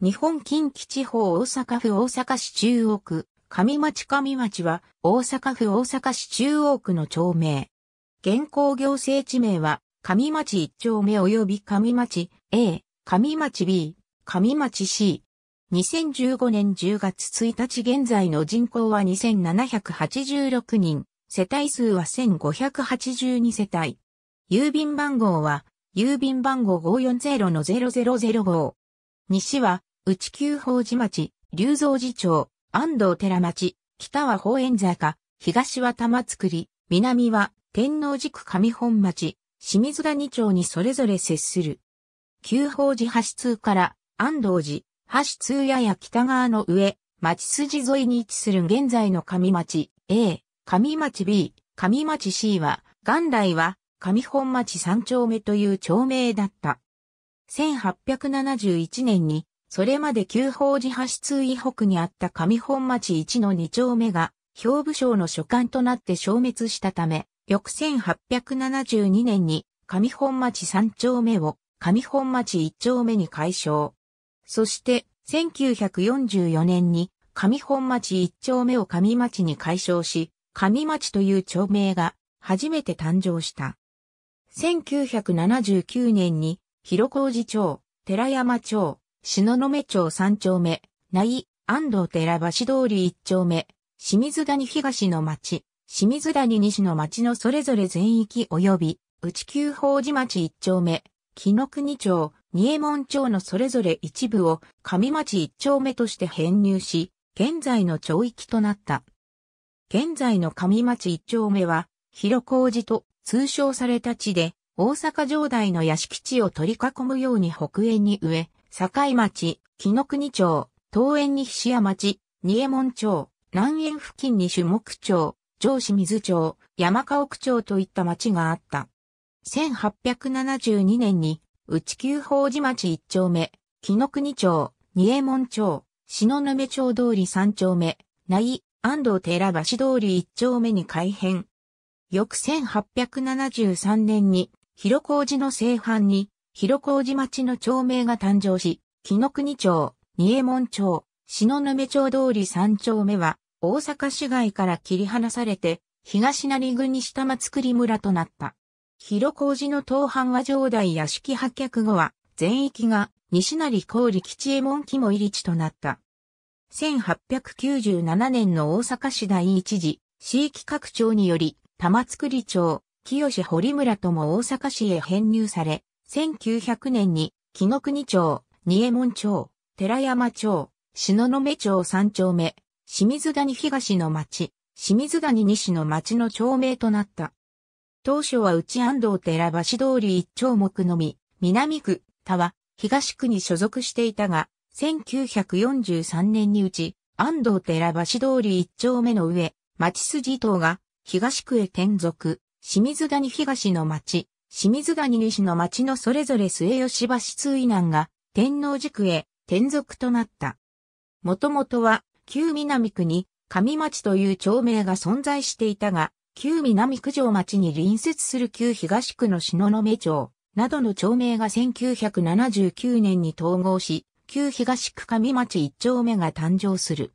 日本近畿地方大阪府大阪市中央区、上町上町は大阪府大阪市中央区の町名。現行行政地名は上町1丁目及び上町 A、上町 B、上町 C。2015年10月1日現在の人口は2786人、世帯数は1582世帯。郵便番号は、郵便番号540-0005。西は、内旧法寺町、龍造寺町、安藤寺町、北は宝円坂、東は玉造り、南は天王寺区上本町、清水谷町にそれぞれ接する。旧法寺橋通から安藤寺、橋通やや北側の上、町筋沿いに位置する現在の上町 A、上町 B、上町 C は、元来は上本町三丁目という町名だった。1871年にそれまで旧法寺橋通以北にあった上本町一の二丁目が、兵部省の所管となって消滅したため、翌1872年に上本町三丁目を上本町一丁目に解消。そして、1944年に上本町一丁目を上町に解消し、上町という町名が初めて誕生した。1979年に広小路町、寺山町、篠目町三丁目、内、安藤寺橋通り一丁目、清水谷東の町、清水谷西の町のそれぞれ全域及び、内旧法寺町一丁目、木の国町、二右衛門町のそれぞれ一部を上町一丁目として編入し、現在の町域となった。現在の上町一丁目は、広小路と通称された地で、大阪城代の屋敷地を取り囲むように北縁に植え、境町、木の国町、東園に菱屋町、二右衛門町、南園付近に種目町、上市水町、山川区町といった町があった。1872年に、内旧法寺町1丁目、木の国町、二右衛門町、篠目町通り3丁目、内、安藤寺橋通り1丁目に改編。翌1873年に、広小路の西畔に、広小路町の町名が誕生し、木の国町、三重門町、篠目町通り三丁目は、大阪市街から切り離されて、東成郡下松栗村となった。広小路の東半は城代屋敷破却後は、全域が西成郡吉右衛門肝入り地となった。1897年の大阪市第一次、市域拡張により、玉造町、清堀村とも大阪市へ編入され、1900年に、木の国町、仁右衛門町、寺山町、篠目町三丁目、清水谷東の町、清水谷西の町の町名となった。当初は内安藤寺橋通り一丁目のみ、南区、田は、東区に所属していたが、1943年にうち、安藤寺橋通り一丁目の上、町筋等が、東区へ転属、清水谷東の町、清水谷西の町のそれぞれ末吉橋通以南が天皇塾へ転属となった。もともとは旧南区に上町という町名が存在していたが、旧南九条町に隣接する旧東区の篠目町などの町名が1979年に統合し、旧東区上町一丁目が誕生する。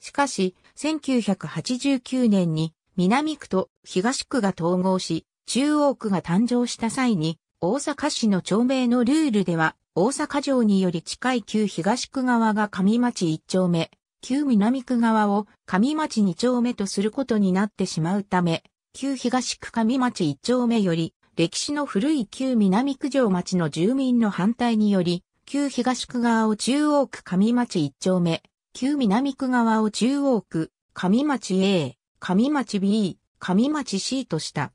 しかし、1989年に南区と東区が統合し、中央区が誕生した際に、大阪市の町名のルールでは、大阪城により近い旧東区側が上町1丁目、旧南区側を上町2丁目とすることになってしまうため、旧東区上町1丁目より、歴史の古い旧南区城町の住民の反対により、旧東区側を中央区上町1丁目、旧南区側を中央区、上町 A、上町 B、上町 C とした。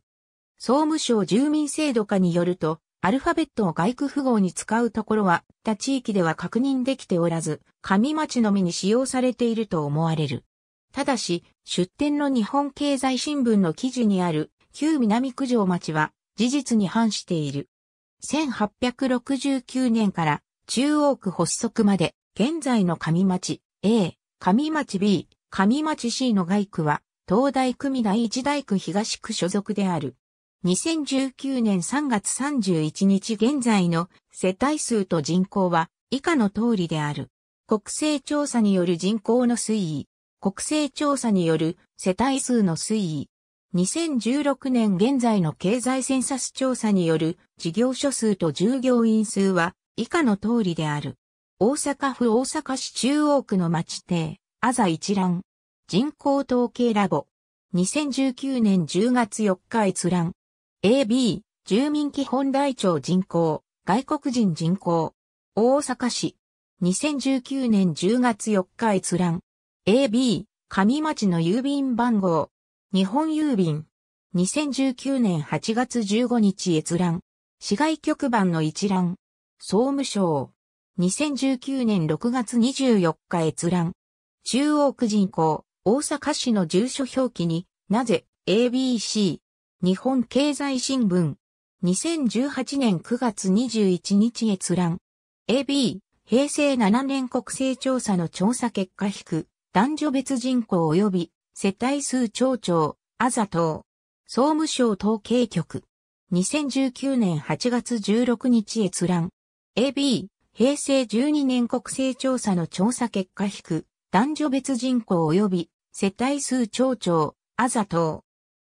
総務省住民制度課によると、アルファベットを外区符号に使うところは、他地域では確認できておらず、上町のみに使用されていると思われる。ただし、出展の日本経済新聞の記事にある、旧南九条町は、事実に反している。1869年から中央区発足まで、現在の上町 A、上町 B、上町 C の外区は、東大区美第一大区東区所属である。2019年3月31日現在の世帯数と人口は以下の通りである。国勢調査による人口の推移。国勢調査による世帯数の推移。2016年現在の経済センサス調査による事業所数と従業員数は以下の通りである。大阪府大阪市中央区の町邸、あざ一覧。人口統計ラボ。2019年10月4日閲覧。AB、住民基本台帳人口、外国人人口、大阪市、2019年10月4日閲覧、AB、上町の郵便番号、日本郵便、2019年8月15日閲覧、市外局番の一覧、総務省、2019年6月24日閲覧、中央区人口、大阪市の住所表記になぜ ABC、日本経済新聞。2018年9月21日閲覧。AB、平成7年国勢調査の調査結果引く、男女別人口及び世帯数町長、あざと総務省統計局。2019年8月16日閲覧。AB、平成12年国勢調査の調査結果引く、男女別人口及び世帯数町長、あざとう。